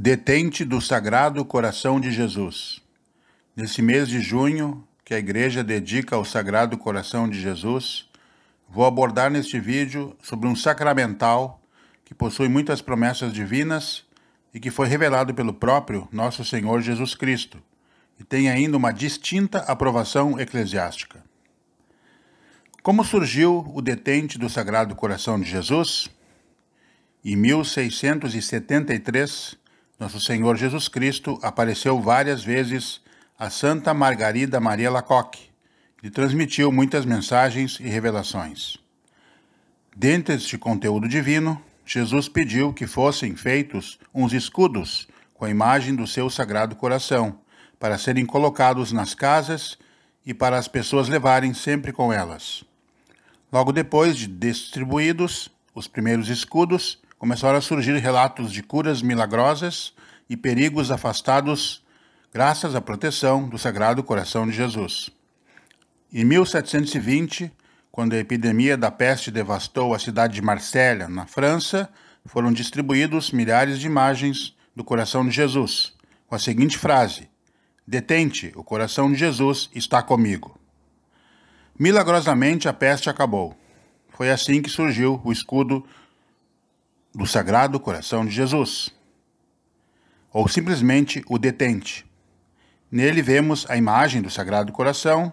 Detente do Sagrado Coração de Jesus. Nesse mês de junho, que a igreja dedica ao Sagrado Coração de Jesus, vou abordar neste vídeo sobre um sacramental que possui muitas promessas divinas e que foi revelado pelo próprio nosso Senhor Jesus Cristo e tem ainda uma distinta aprovação eclesiástica. Como surgiu o detente do Sagrado Coração de Jesus? Em 1673, nosso Senhor Jesus Cristo apareceu várias vezes a Santa Margarida Maria Lacoque e transmitiu muitas mensagens e revelações. Dentre este conteúdo divino, Jesus pediu que fossem feitos uns escudos com a imagem do seu sagrado coração, para serem colocados nas casas e para as pessoas levarem sempre com elas. Logo depois de distribuídos os primeiros escudos, começaram a surgir relatos de curas milagrosas e perigos afastados graças à proteção do Sagrado Coração de Jesus. Em 1720, quando a epidemia da peste devastou a cidade de Marsella, na França, foram distribuídos milhares de imagens do coração de Jesus, com a seguinte frase: Detente, o coração de Jesus está comigo. Milagrosamente, a peste acabou. Foi assim que surgiu o escudo do Sagrado Coração de Jesus, ou simplesmente o detente. Nele vemos a imagem do Sagrado Coração,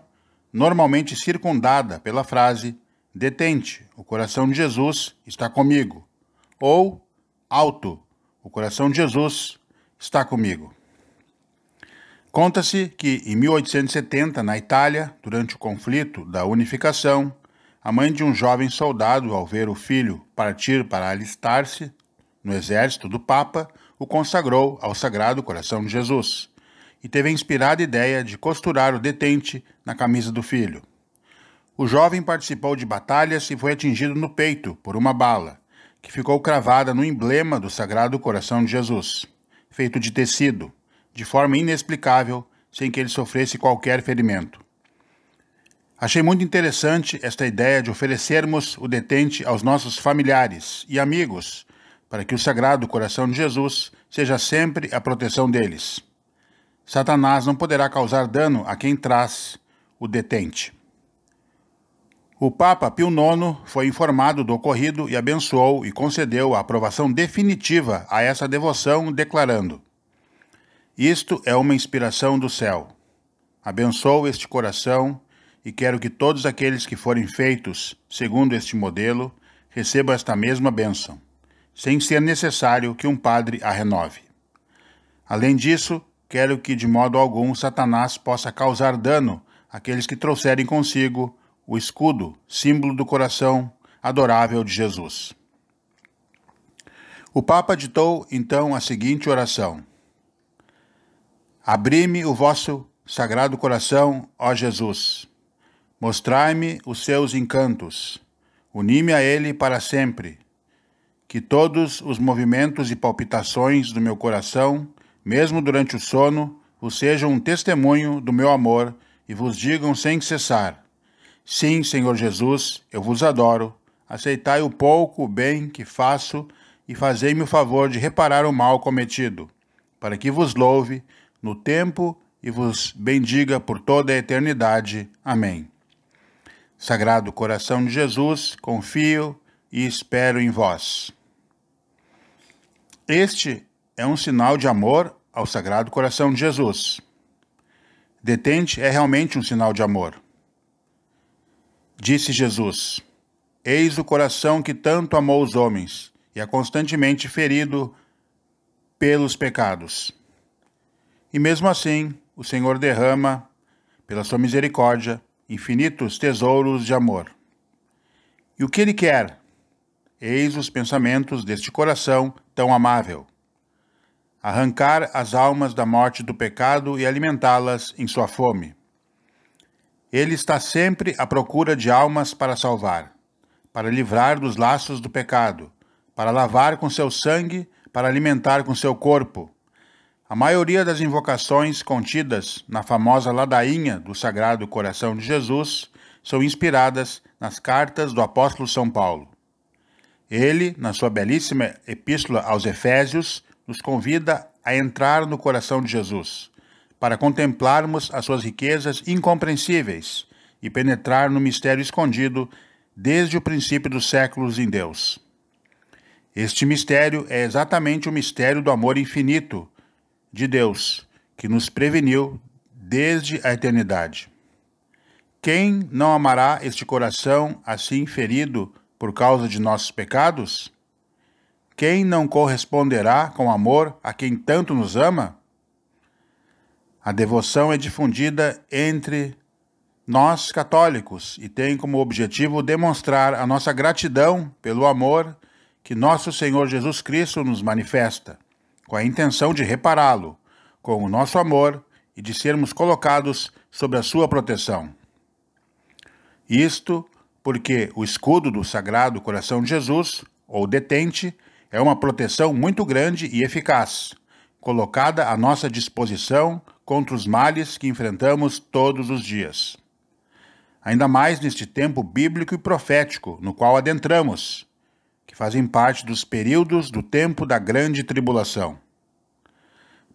normalmente circundada pela frase Detente, o coração de Jesus está comigo, ou Alto, o coração de Jesus está comigo. Conta-se que em 1870, na Itália, durante o conflito da unificação, a mãe de um jovem soldado, ao ver o filho partir para alistar-se no exército do Papa, o consagrou ao Sagrado Coração de Jesus e teve a inspirada ideia de costurar o detente na camisa do filho. O jovem participou de batalhas e foi atingido no peito por uma bala, que ficou cravada no emblema do Sagrado Coração de Jesus, feito de tecido, de forma inexplicável, sem que ele sofresse qualquer ferimento. Achei muito interessante esta ideia de oferecermos o detente aos nossos familiares e amigos, para que o Sagrado Coração de Jesus seja sempre a proteção deles. Satanás não poderá causar dano a quem traz o detente. O Papa Pio IX foi informado do ocorrido e abençoou e concedeu a aprovação definitiva a essa devoção, declarando: Isto é uma inspiração do céu. Abençoe este coração e quero que todos aqueles que forem feitos segundo este modelo recebam esta mesma bênção, sem ser necessário que um padre a renove. Além disso, quero que de modo algum Satanás possa causar dano àqueles que trouxerem consigo o escudo, símbolo do coração adorável de Jesus. O Papa ditou então a seguinte oração: Abri-me o vosso sagrado coração, ó Jesus Mostrai-me os seus encantos, uni-me a ele para sempre. Que todos os movimentos e palpitações do meu coração, mesmo durante o sono, vos sejam um testemunho do meu amor e vos digam sem cessar: Sim, Senhor Jesus, eu vos adoro. Aceitai o pouco o bem que faço e fazei-me o favor de reparar o mal cometido, para que vos louve no tempo e vos bendiga por toda a eternidade. Amém. Sagrado Coração de Jesus, confio e espero em vós. Este é um sinal de amor ao Sagrado Coração de Jesus. Detente é realmente um sinal de amor. Disse Jesus: Eis o coração que tanto amou os homens e é constantemente ferido pelos pecados. E mesmo assim, o Senhor derrama, pela sua misericórdia, infinitos tesouros de amor. E o que ele quer? Eis os pensamentos deste coração tão amável. Arrancar as almas da morte do pecado e alimentá-las em sua fome. Ele está sempre à procura de almas para salvar, para livrar dos laços do pecado, para lavar com seu sangue, para alimentar com seu corpo, a maioria das invocações contidas na famosa ladainha do Sagrado Coração de Jesus são inspiradas nas cartas do apóstolo São Paulo. Ele, na sua belíssima epístola aos Efésios, nos convida a entrar no coração de Jesus, para contemplarmos as suas riquezas incompreensíveis e penetrar no mistério escondido desde o princípio dos séculos em Deus. Este mistério é exatamente o mistério do amor infinito de Deus, que nos preveniu desde a eternidade. Quem não amará este coração assim ferido por causa de nossos pecados? Quem não corresponderá com amor a quem tanto nos ama? A devoção é difundida entre nós católicos e tem como objetivo demonstrar a nossa gratidão pelo amor que nosso Senhor Jesus Cristo nos manifesta com a intenção de repará-lo com o nosso amor e de sermos colocados sob a sua proteção. Isto porque o escudo do Sagrado Coração de Jesus, ou detente, é uma proteção muito grande e eficaz, colocada à nossa disposição contra os males que enfrentamos todos os dias. Ainda mais neste tempo bíblico e profético no qual adentramos, que fazem parte dos períodos do tempo da grande tribulação.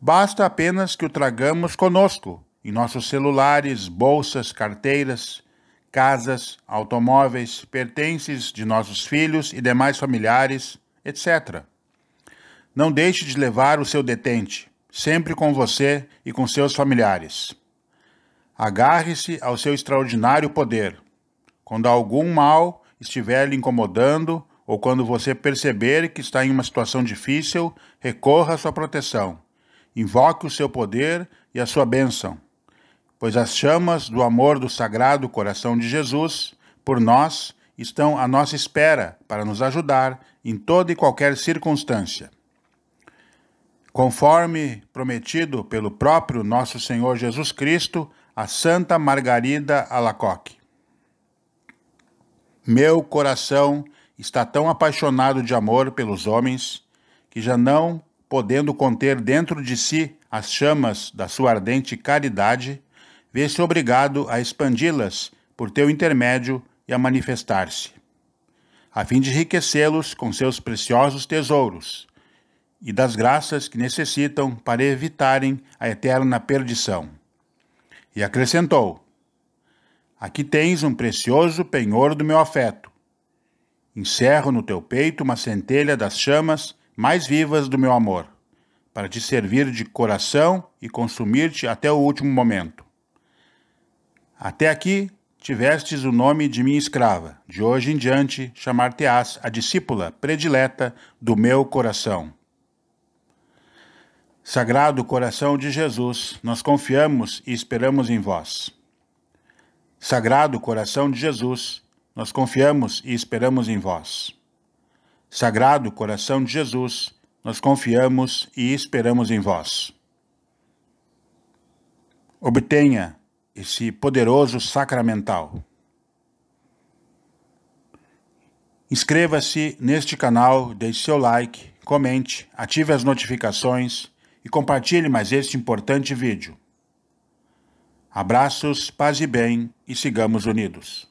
Basta apenas que o tragamos conosco, em nossos celulares, bolsas, carteiras, casas, automóveis, pertences de nossos filhos e demais familiares, etc. Não deixe de levar o seu detente, sempre com você e com seus familiares. Agarre-se ao seu extraordinário poder. Quando algum mal estiver lhe incomodando, ou quando você perceber que está em uma situação difícil, recorra à sua proteção. Invoque o seu poder e a sua bênção, pois as chamas do amor do Sagrado Coração de Jesus por nós estão à nossa espera para nos ajudar em toda e qualquer circunstância. Conforme prometido pelo próprio nosso Senhor Jesus Cristo, a Santa Margarida Alacoque. Meu coração está tão apaixonado de amor pelos homens que já não podendo conter dentro de si as chamas da sua ardente caridade, vê-se obrigado a expandi-las por teu intermédio e a manifestar-se, a fim de enriquecê-los com seus preciosos tesouros e das graças que necessitam para evitarem a eterna perdição. E acrescentou: Aqui tens um precioso penhor do meu afeto Encerro no teu peito uma centelha das chamas mais vivas do meu amor, para te servir de coração e consumir-te até o último momento. Até aqui tivestes o nome de minha escrava, de hoje em diante chamar-te-ás a discípula predileta do meu coração. Sagrado coração de Jesus, nós confiamos e esperamos em vós. Sagrado coração de Jesus, nós confiamos e esperamos em vós. Sagrado coração de Jesus, nós confiamos e esperamos em vós. Obtenha esse poderoso sacramental. Inscreva-se neste canal, deixe seu like, comente, ative as notificações e compartilhe mais este importante vídeo. Abraços, paz e bem e sigamos unidos.